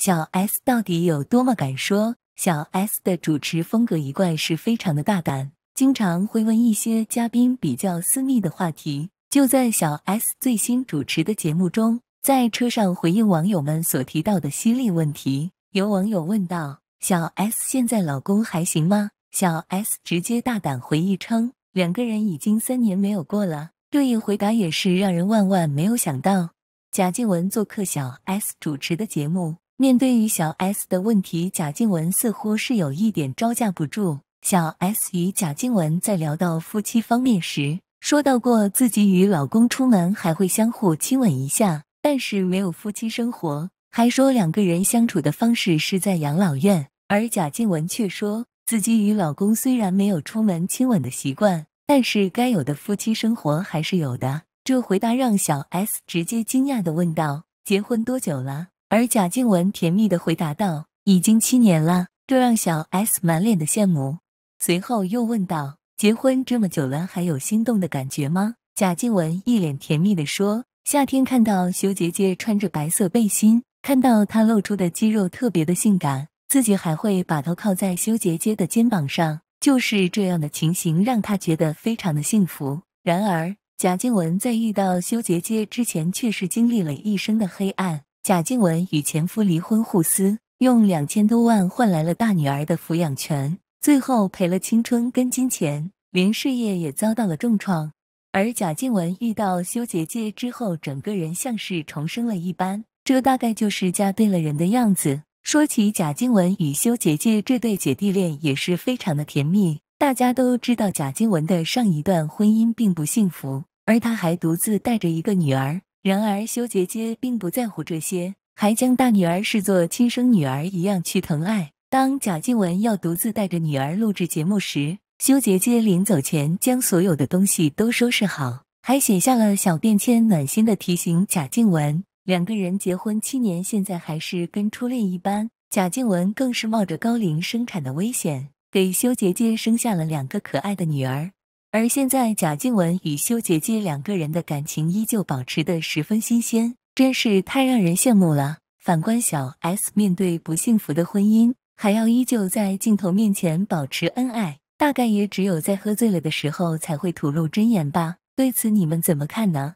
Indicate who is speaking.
Speaker 1: 小 S 到底有多么敢说？小 S 的主持风格一贯是非常的大胆，经常会问一些嘉宾比较私密的话题。就在小 S 最新主持的节目中，在车上回应网友们所提到的犀利问题，有网友问道：“小 S 现在老公还行吗？”小 S 直接大胆回忆称：“两个人已经三年没有过了。”这一回答也是让人万万没有想到。贾静雯做客小 S 主持的节目。面对于小 S 的问题，贾静雯似乎是有一点招架不住。小 S 与贾静雯在聊到夫妻方面时，说到过自己与老公出门还会相互亲吻一下，但是没有夫妻生活，还说两个人相处的方式是在养老院。而贾静雯却说，自己与老公虽然没有出门亲吻的习惯，但是该有的夫妻生活还是有的。这回答让小 S 直接惊讶的问道：“结婚多久了？”而贾静雯甜蜜的回答道：“已经七年了。”这让小 S 满脸的羡慕。随后又问道：“结婚这么久了，还有心动的感觉吗？”贾静雯一脸甜蜜的说：“夏天看到修杰杰穿着白色背心，看到他露出的肌肉特别的性感，自己还会把头靠在修杰杰的肩膀上。就是这样的情形，让他觉得非常的幸福。”然而，贾静雯在遇到修杰杰之前，却是经历了一生的黑暗。贾静雯与前夫离婚，互撕，用两千多万换来了大女儿的抚养权，最后赔了青春跟金钱，连事业也遭到了重创。而贾静雯遇到修杰楷之后，整个人像是重生了一般，这大概就是嫁对了人的样子。说起贾静雯与修杰楷这对姐弟恋，也是非常的甜蜜。大家都知道贾静雯的上一段婚姻并不幸福，而她还独自带着一个女儿。然而，修杰杰并不在乎这些，还将大女儿视作亲生女儿一样去疼爱。当贾静雯要独自带着女儿录制节目时，修杰杰临走前将所有的东西都收拾好，还写下了小便签，暖心的提醒贾静雯：两个人结婚七年，现在还是跟初恋一般。贾静雯更是冒着高龄生产的危险，给修杰杰生下了两个可爱的女儿。而现在，贾静雯与修杰楷两个人的感情依旧保持的十分新鲜，真是太让人羡慕了。反观小 S，面对不幸福的婚姻，还要依旧在镜头面前保持恩爱，大概也只有在喝醉了的时候才会吐露真言吧。对此，你们怎么看呢？